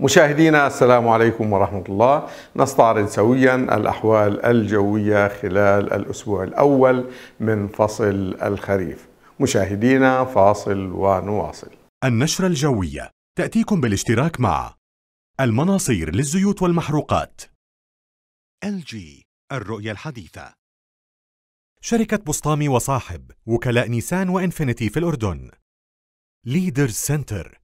مشاهدينا السلام عليكم ورحمة الله نستعرض سويا الأحوال الجوية خلال الأسبوع الأول من فصل الخريف مشاهدينا فاصل ونواصل النشرة الجوية تأتيكم بالاشتراك مع المناصير للزيوت والمحروقات LG الرؤية الحديثة شركة بسطامي وصاحب وكلاء نيسان وإنفينيتي في الأردن ليدر سنتر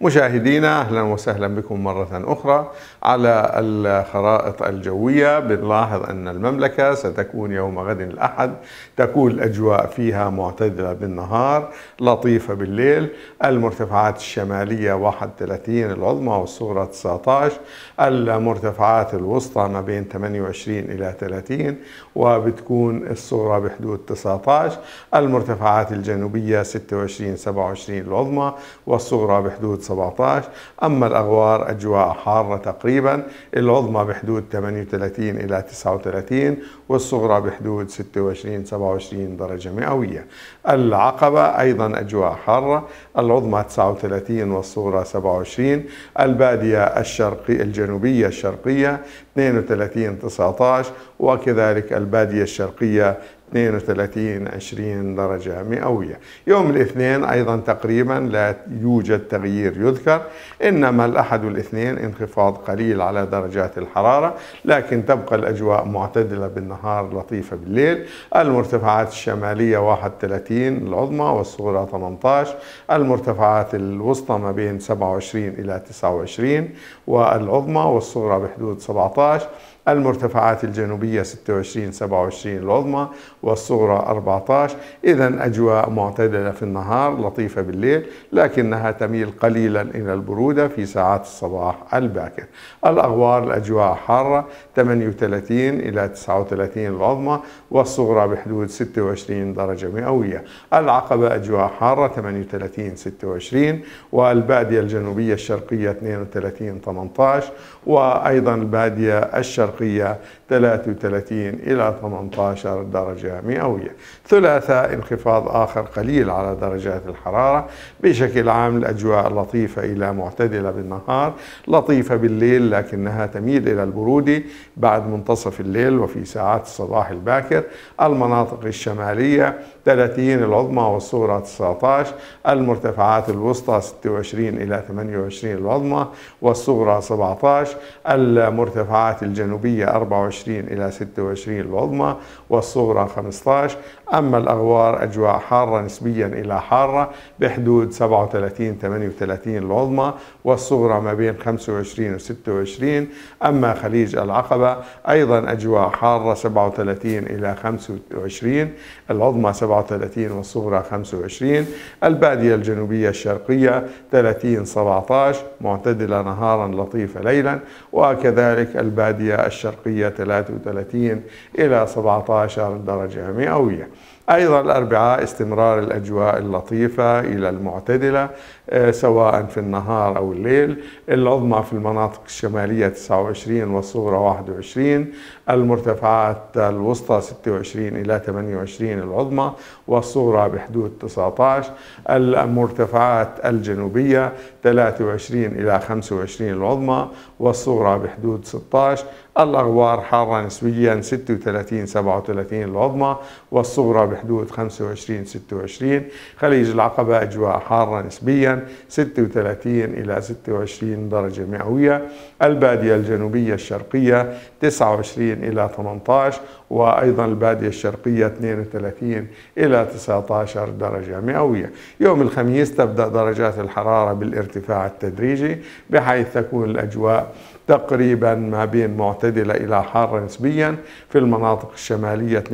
مشاهدينا اهلا وسهلا بكم مره اخرى على الخرائط الجويه بنلاحظ ان المملكه ستكون يوم غد الاحد تكون الاجواء فيها معتدله بالنهار لطيفه بالليل المرتفعات الشماليه 31 العظمى والصغرى 19 المرتفعات الوسطى ما بين 28 الى 30 وبتكون الصغرى بحدود 19 المرتفعات الجنوبيه 26 27 العظمى والصغرى بحدود 17 أما الأغوار أجواء حارة تقريبا العظمى بحدود 38 إلى 39 والصغرى بحدود 26 27 درجة مئوية العقبة أيضا أجواء حارة العظمى 39 والصغرى 27 البادية الشرقي الجنوبية الشرقية 32 19 وكذلك البادية الشرقية 32 20 درجة مئوية يوم الاثنين أيضا تقريبا لا يوجد تغيير يذكر إنما الأحد والاثنين انخفاض قليل على درجات الحرارة لكن تبقى الأجواء معتدلة بالنهار لطيفة بالليل المرتفعات الشمالية 31 العظمى والصغرى 18 المرتفعات الوسطى ما بين 27 إلى 29 والعظمى والصغرى بحدود 17 المرتفعات الجنوبية 26 27 العظمى والصغرى 14 إذا أجواء معتدلة في النهار لطيفة بالليل لكنها تميل قليلا إلى البرودة في ساعات الصباح الباكر الأغوار الأجواء حارة 38 إلى 39 العظمى والصغرى بحدود 26 درجة مئوية العقبة أجواء حارة 38 26 والبادية الجنوبية الشرقية 32 18 وأيضا البادية الشرقية الشرقية 33 إلى 18 درجة مئوية ثلاثاء انخفاض آخر قليل على درجات الحرارة بشكل عام الأجواء لطيفة إلى معتدلة بالنهار لطيفة بالليل لكنها تميل إلى البرودة بعد منتصف الليل وفي ساعات الصباح الباكر المناطق الشمالية 30 العظمى والصغرى 19 المرتفعات الوسطى 26 إلى 28 العظمى والصغرى 17 المرتفعات الجنوبية الغربية 24 إلى 26 العظمى والصغرى 15 أما الأغوار أجواء حارة نسبيا إلى حارة بحدود 37 38 العظمى والصغرى ما بين 25 و 26 أما خليج العقبة أيضا أجواء حارة 37 إلى 25 العظمى 37 والصغرى 25 البادية الجنوبية الشرقية 30 17 معتدلة نهارا لطيفة ليلا وكذلك البادية الشرقية 33 إلى 17 درجة مئوية أيضا الأربعاء استمرار الأجواء اللطيفة إلى المعتدلة آه، سواء في النهار أو الليل العظمى في المناطق الشمالية 29 والصغرى 21 المرتفعات الوسطى 26 إلى 28 العظمى والصغرى بحدود 19 المرتفعات الجنوبية 23 إلى 25 العظمى والصغرى بحدود 16 الأغوار حارة نسبيا 36-37 العظمى والصغرى حارة نسبيا 36 37 العظمى والصغرى بحدود 25 26 خليج العقبة أجواء حارة نسبيا 36 إلى 26 درجة مئوية البادية الجنوبية الشرقية 29 إلى 18 وأيضا البادية الشرقية 32 إلى 19 درجة مئوية يوم الخميس تبدأ درجات الحرارة بالارتفاع التدريجي بحيث تكون الأجواء تقريبا ما بين معتدلة إلى حارة نسبيا في المناطق الشمالية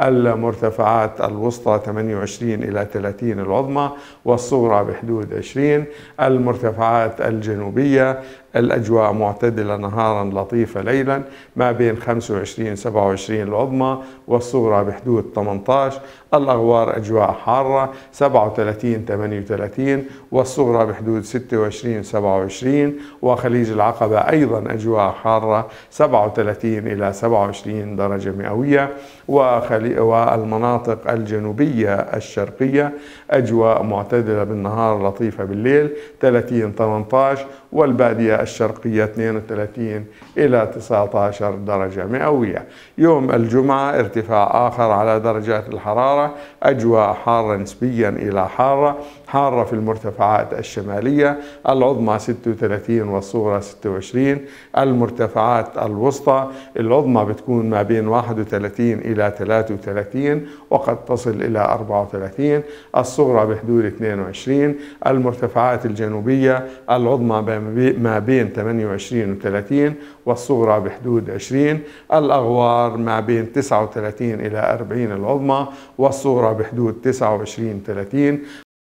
32-22 المرتفعات الوسطى 28 إلى 30 العظمى والصغرى بحدود 20 المرتفعات الجنوبية الأجواء معتدلة نهارا لطيفة ليلا ما بين 25 27 العظمى والصغرى بحدود 18 الأغوار أجواء حارة 37 38 والصغرى بحدود 26 27 وخليج العقبة أيضا أجواء حارة 37 إلى 27 درجة مئوية والمناطق الجنوبية الشرقية أجواء معتدلة بالنهار لطيفة بالليل 30 18 والبادية الشرقية 32 إلى 19 درجة مئوية يوم الجمعة ارتفاع آخر على درجات الحرارة أجواء حارة نسبيا إلى حارة حارة في المرتفعات الشمالية العظمى 36 والصغرى 26 المرتفعات الوسطى العظمى بتكون ما بين 31 إلى 33 وقد تصل إلى 34 الصغرى بحدود 22 المرتفعات الجنوبية العظمى ما بين 28 و 30 والصغرى بحدود 20 الأغوار ما بين 39 إلى 40 العظمى والصغرى بحدود 29 30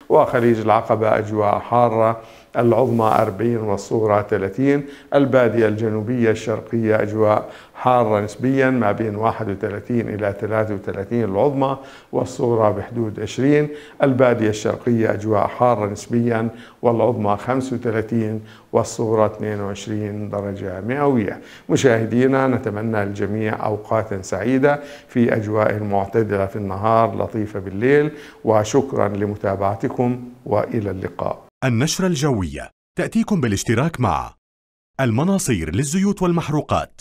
وخليج العقبة أجواء حارة العظمى 40 والصغرى 30 البادية الجنوبية الشرقية أجواء حارة نسبيا ما بين 31 إلى 33 العظمى والصغرى بحدود 20 البادية الشرقية أجواء حارة نسبيا والعظمى 35 والصغرى 22 درجة مئوية مشاهدينا نتمنى الجميع أوقات سعيدة في أجواء معتدلة في النهار لطيفة بالليل وشكرا لمتابعتكم وإلى اللقاء النشرة الجوية تأتيكم بالاشتراك مع المناصير للزيوت والمحروقات